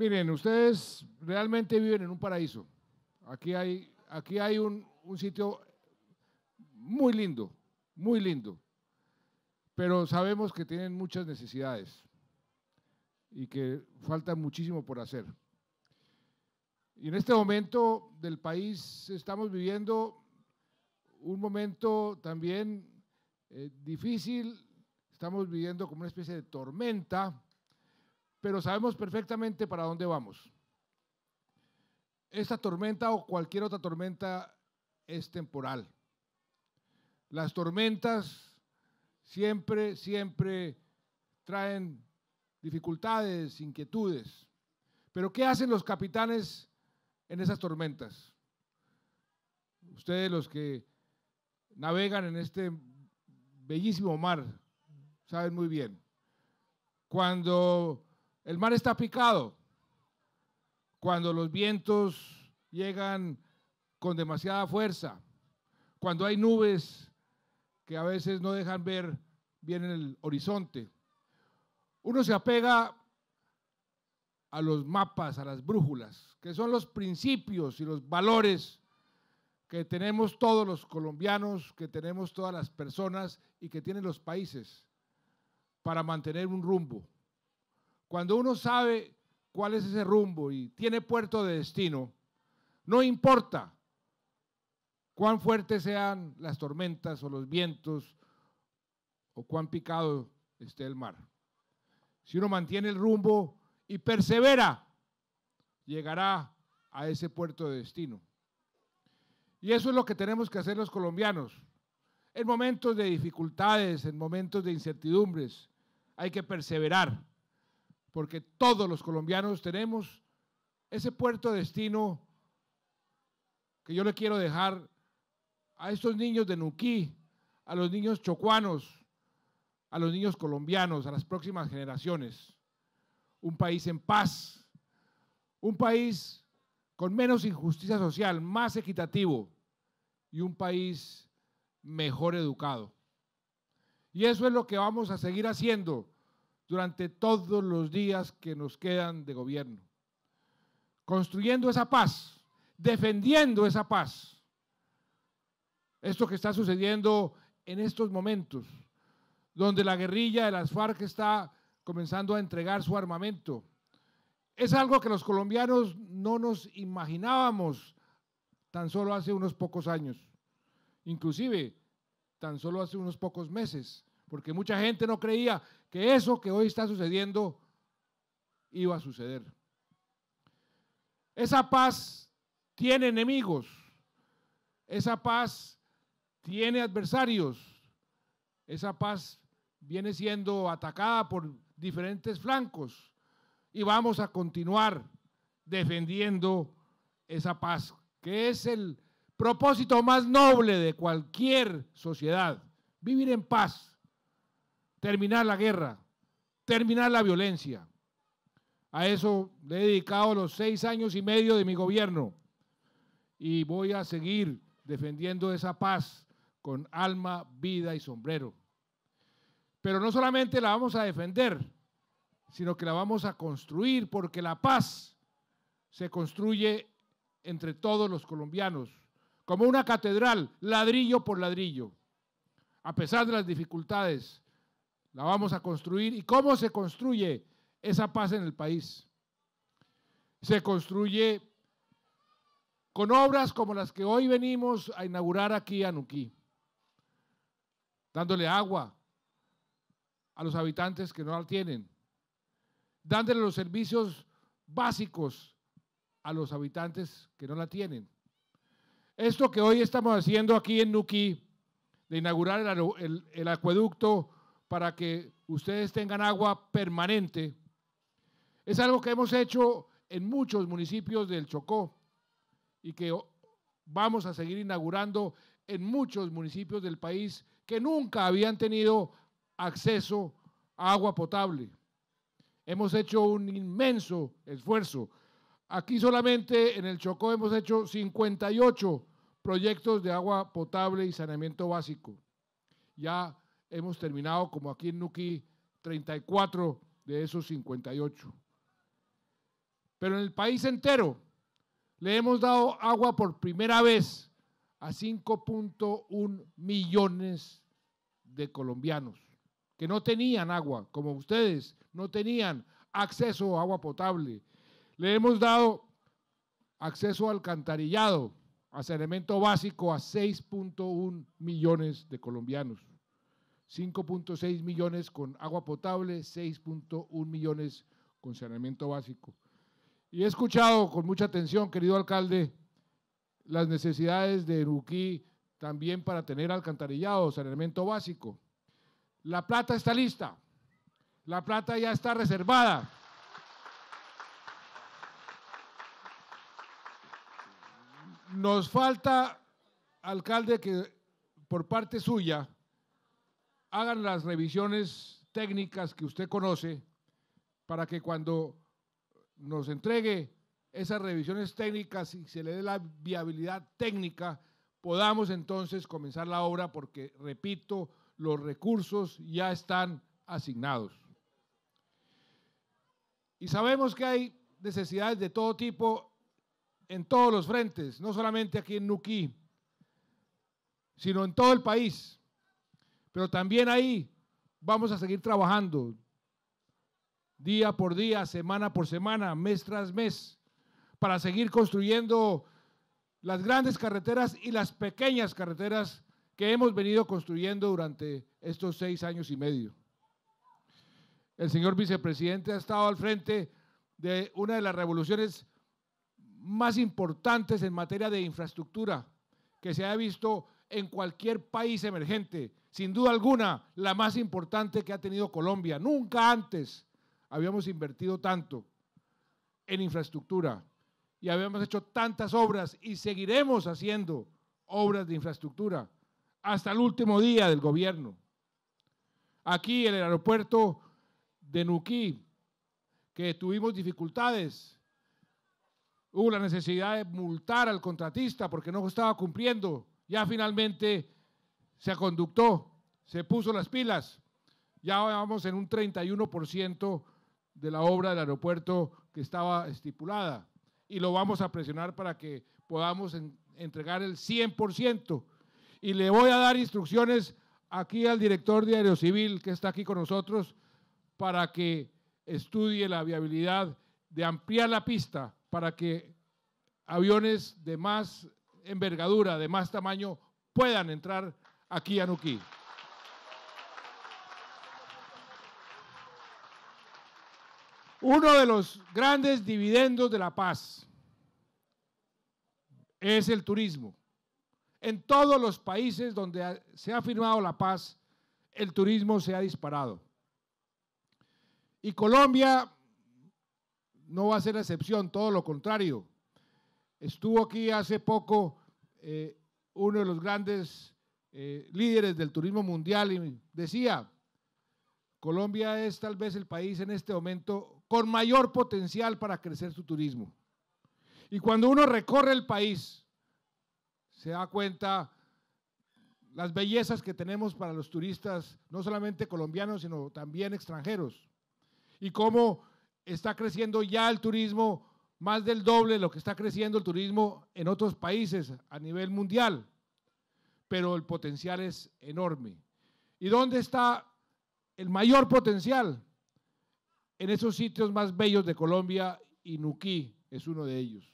Miren, ustedes realmente viven en un paraíso. Aquí hay, aquí hay un, sitio muy lindo, muy lindo, pero sabemos que tienen muchas necesidades y que falta muchísimo por hacer. Y en este momento del país estamos viviendo un momento también eh, difícil, estamos viviendo como una especie de tormenta pero sabemos perfectamente para dónde vamos. Esta tormenta o cualquier otra tormenta es temporal. Las tormentas siempre, siempre traen dificultades, inquietudes. Pero ¿qué hacen los capitanes en esas tormentas? Ustedes los que navegan en este bellísimo mar saben muy bien. Cuando el mar está picado. Cuando los vientos llegan con demasiada fuerza, cuando hay nubes que a veces no dejan ver bien el horizonte. Uno se apega a los mapas, a las brújulas, que son los principios y los valores que tenemos todos los colombianos, que tenemos todas las personas y que tienen los países para mantener un rumbo. Cuando uno sabe cuál es ese rumbo y tiene puerto de destino, no importa cuán fuertes sean las tormentas o los vientos o cuán picado esté el mar. Si uno mantiene el rumbo y persevera, llegará a ese puerto de destino. Y eso es lo que tenemos que hacer los colombianos. En momentos de dificultades, en momentos de incertidumbres, hay que perseverar porque todos los colombianos tenemos ese puerto de destino que yo le quiero dejar a estos niños de Nuquí, a los niños chocuanos, a los niños colombianos, a las próximas generaciones. Un país en paz, un país con menos injusticia social, más equitativo y un país mejor educado. Y eso es lo que vamos a seguir haciendo durante todos los días que nos quedan de gobierno. Construyendo esa paz, defendiendo esa paz. Esto que está sucediendo en estos momentos, donde la guerrilla de las FARC está comenzando a entregar su armamento. Es algo que los colombianos no nos imaginábamos tan solo hace unos pocos años, inclusive tan solo hace unos pocos meses porque mucha gente no creía que eso que hoy está sucediendo iba a suceder. Esa paz tiene enemigos, esa paz tiene adversarios, esa paz viene siendo atacada por diferentes flancos y vamos a continuar defendiendo esa paz, que es el propósito más noble de cualquier sociedad, vivir en paz terminar la guerra, terminar la violencia. A eso le he dedicado los seis años y medio de mi gobierno y voy a seguir defendiendo esa paz con alma, vida y sombrero. Pero no solamente la vamos a defender, sino que la vamos a construir porque la paz se construye entre todos los colombianos, como una catedral, ladrillo por ladrillo. A pesar de las dificultades, la vamos a construir. ¿Y cómo se construye esa paz en el país? Se construye con obras como las que hoy venimos a inaugurar aquí a Nuquí, dándole agua a los habitantes que no la tienen, dándole los servicios básicos a los habitantes que no la tienen. Esto que hoy estamos haciendo aquí en Nuquí, de inaugurar el acueducto para que ustedes tengan agua permanente. Es algo que hemos hecho en muchos municipios del Chocó y que vamos a seguir inaugurando en muchos municipios del país que nunca habían tenido acceso a agua potable. Hemos hecho un inmenso esfuerzo. Aquí solamente en el Chocó hemos hecho 58 proyectos de agua potable y saneamiento básico. Ya hemos terminado como aquí en Nuki 34 de esos 58. Pero en el país entero le hemos dado agua por primera vez a 5.1 millones de colombianos que no tenían agua, como ustedes, no tenían acceso a agua potable. Le hemos dado acceso al alcantarillado, a saneamiento básico a 6.1 millones de colombianos. 5.6 millones con agua potable, 6.1 millones con saneamiento básico. Y he escuchado con mucha atención, querido alcalde, las necesidades de Eruquí también para tener alcantarillado, saneamiento básico. La plata está lista, la plata ya está reservada. Nos falta, alcalde, que por parte suya hagan las revisiones técnicas que usted conoce para que cuando nos entregue esas revisiones técnicas y se le dé la viabilidad técnica, podamos entonces comenzar la obra porque, repito, los recursos ya están asignados. Y sabemos que hay necesidades de todo tipo en todos los frentes, no solamente aquí en Nuquí, sino en todo el país. Pero también ahí vamos a seguir trabajando día por día, semana por semana, mes tras mes, para seguir construyendo las grandes carreteras y las pequeñas carreteras que hemos venido construyendo durante estos seis años y medio. El señor vicepresidente ha estado al frente de una de las revoluciones más importantes en materia de infraestructura que se ha visto en cualquier país emergente. Sin duda alguna, la más importante que ha tenido Colombia. Nunca antes habíamos invertido tanto en infraestructura y habíamos hecho tantas obras y seguiremos haciendo obras de infraestructura hasta el último día del gobierno. Aquí en el aeropuerto de Nuquí, que tuvimos dificultades, hubo la necesidad de multar al contratista porque no estaba cumpliendo ya finalmente se conductó, se puso las pilas. Ya vamos en un 31% de la obra del aeropuerto que estaba estipulada y lo vamos a presionar para que podamos entregar el 100%. Y le voy a dar instrucciones aquí al director de Aerocivil que está aquí con nosotros para que estudie la viabilidad de ampliar la pista para que aviones de más envergadura, de más tamaño, puedan entrar aquí a Nuquí. Uno de los grandes dividendos de la paz es el turismo. En todos los países donde se ha firmado la paz, el turismo se ha disparado. Y Colombia no va a ser la excepción, todo lo contrario. Estuvo aquí hace poco eh, uno de los grandes eh, líderes del turismo mundial y decía, Colombia es tal vez el país en este momento con mayor potencial para crecer su turismo. Y cuando uno recorre el país, se da cuenta las bellezas que tenemos para los turistas, no solamente colombianos, sino también extranjeros. Y cómo está creciendo ya el turismo más del doble de lo que está creciendo el turismo en otros países a nivel mundial, pero el potencial es enorme. ¿Y dónde está el mayor potencial? En esos sitios más bellos de Colombia, Inuquí es uno de ellos.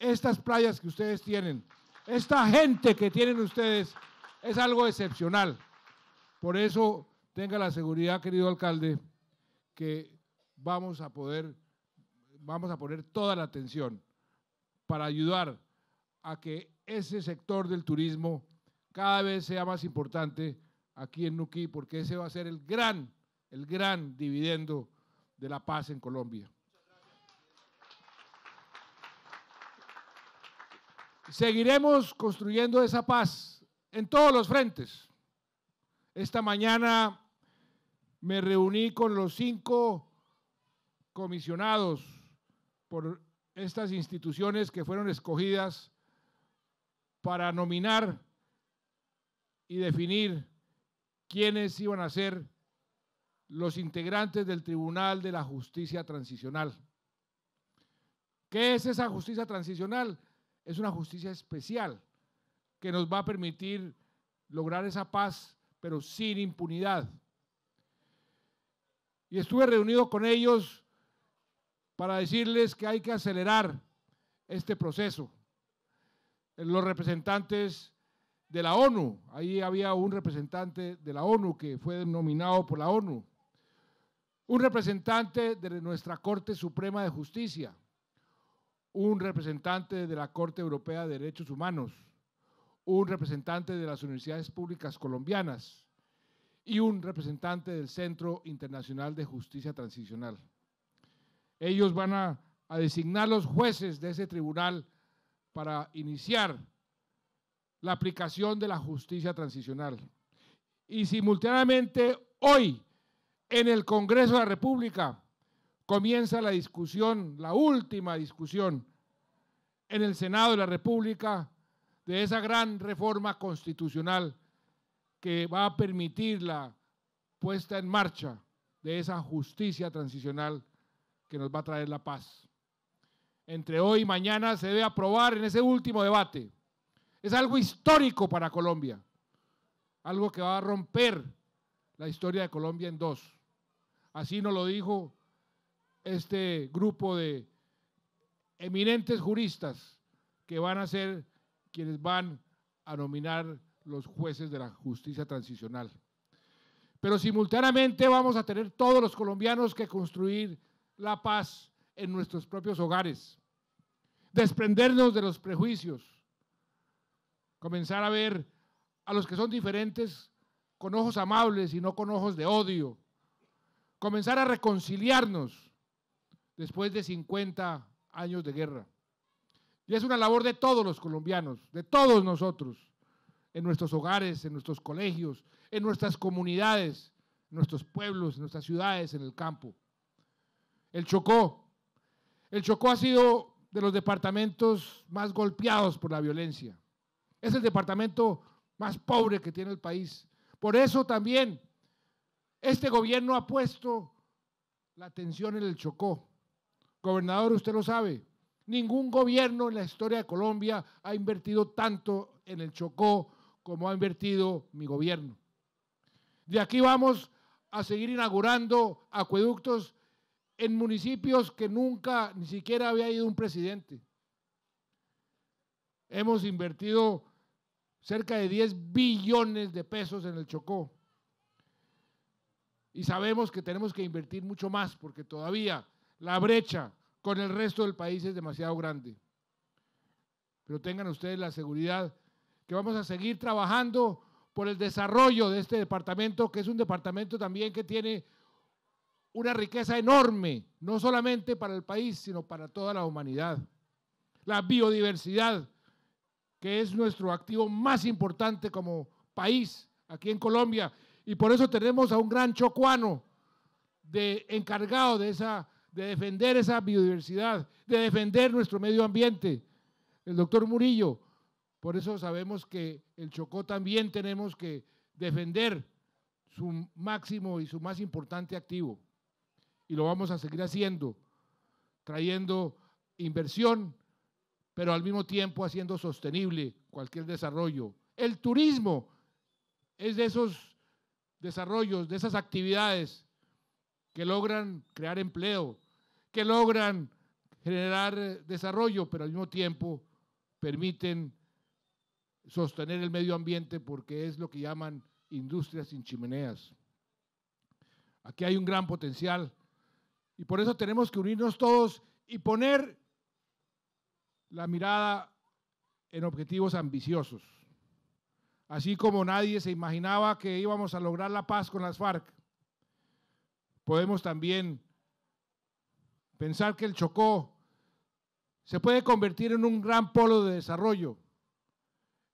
Estas playas que ustedes tienen, esta gente que tienen ustedes, es algo excepcional. Por eso tenga la seguridad, querido alcalde, que vamos a poder vamos a poner toda la atención para ayudar a que ese sector del turismo cada vez sea más importante aquí en Nuquí, porque ese va a ser el gran, el gran dividendo de la paz en Colombia. Seguiremos construyendo esa paz en todos los frentes. Esta mañana me reuní con los cinco comisionados por estas instituciones que fueron escogidas para nominar y definir quiénes iban a ser los integrantes del Tribunal de la Justicia Transicional. ¿Qué es esa justicia transicional? Es una justicia especial que nos va a permitir lograr esa paz, pero sin impunidad. Y estuve reunido con ellos para decirles que hay que acelerar este proceso. Los representantes de la ONU, ahí había un representante de la ONU que fue nominado por la ONU, un representante de nuestra Corte Suprema de Justicia, un representante de la Corte Europea de Derechos Humanos, un representante de las universidades públicas colombianas y un representante del Centro Internacional de Justicia Transicional. Ellos van a, designar los jueces de ese tribunal para iniciar la aplicación de la justicia transicional. Y simultáneamente hoy, en el Congreso de la República, comienza la discusión, la última discusión en el Senado de la República de esa gran reforma constitucional que va a permitir la puesta en marcha de esa justicia transicional que nos va a traer la paz. Entre hoy y mañana se debe aprobar en ese último debate. Es algo histórico para Colombia, algo que va a romper la historia de Colombia en dos. Así nos lo dijo este grupo de eminentes juristas que van a ser quienes van a nominar los jueces de la justicia transicional. Pero simultáneamente vamos a tener todos los colombianos que construir la paz en nuestros propios hogares, desprendernos de los prejuicios, comenzar a ver a los que son diferentes con ojos amables y no con ojos de odio, comenzar a reconciliarnos después de 50 años de guerra. Y es una labor de todos los colombianos, de todos nosotros, en nuestros hogares, en nuestros colegios, en nuestras comunidades, en nuestros pueblos, en nuestras ciudades, en el campo el Chocó. El Chocó ha sido de los departamentos más golpeados por la violencia. Es el departamento más pobre que tiene el país. Por eso también este gobierno ha puesto la atención en el Chocó. Gobernador, usted lo sabe, ningún gobierno en la historia de Colombia ha invertido tanto en el Chocó como ha invertido mi gobierno. De aquí vamos a seguir inaugurando acueductos en municipios que nunca ni siquiera había ido un presidente. Hemos invertido cerca de 10 billones de pesos en el Chocó. Y sabemos que tenemos que invertir mucho más porque todavía la brecha con el resto del país es demasiado grande. Pero tengan ustedes la seguridad que vamos a seguir trabajando por el desarrollo de este departamento, que es un departamento también que tiene una riqueza enorme, no solamente para el país, sino para toda la humanidad. La biodiversidad, que es nuestro activo más importante como país aquí en Colombia. Y por eso tenemos a un gran chocuano de, encargado de, esa, de defender esa biodiversidad, de defender nuestro medio ambiente, el doctor Murillo. Por eso sabemos que el Chocó también tenemos que defender su máximo y su más importante activo y lo vamos a seguir haciendo, trayendo inversión, pero al mismo tiempo haciendo sostenible cualquier desarrollo. El turismo es de esos desarrollos, de esas actividades que logran crear empleo, que logran generar eh, desarrollo, pero al mismo tiempo permiten sostener el medio ambiente porque es lo que llaman industrias sin chimeneas. Aquí hay un gran potencial y por eso tenemos que unirnos todos y poner la mirada en objetivos ambiciosos. Así como nadie se imaginaba que íbamos a lograr la paz con las FARC, podemos también pensar que el Chocó se puede convertir en un gran polo de desarrollo,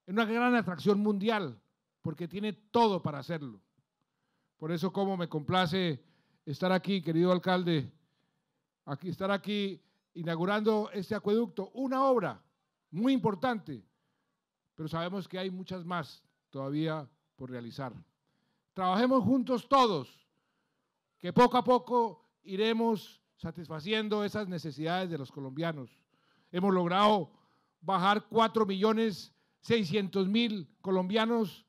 en una gran atracción mundial, porque tiene todo para hacerlo. Por eso, como me complace estar aquí, querido alcalde, aquí, estar aquí inaugurando este acueducto, una obra muy importante, pero sabemos que hay muchas más todavía por realizar. Trabajemos juntos todos, que poco a poco iremos satisfaciendo esas necesidades de los colombianos. Hemos logrado bajar 4.600.000 millones mil colombianos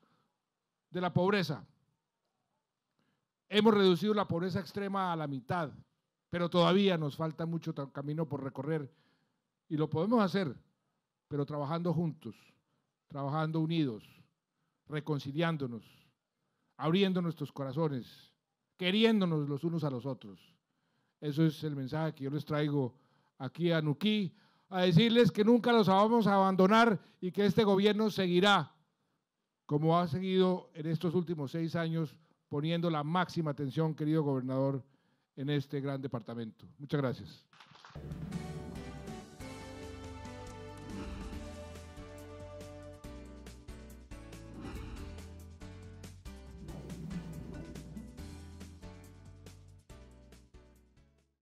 de la pobreza. Hemos reducido la pobreza extrema a la mitad, pero todavía nos falta mucho camino por recorrer y lo podemos hacer, pero trabajando juntos, trabajando unidos, reconciliándonos, abriendo nuestros corazones, queriéndonos los unos a los otros. Eso es el mensaje que yo les traigo aquí a Nuquí, a decirles que nunca los vamos a abandonar y que este gobierno seguirá como ha seguido en estos últimos seis años poniendo la máxima atención, querido gobernador, en este gran departamento. Muchas gracias.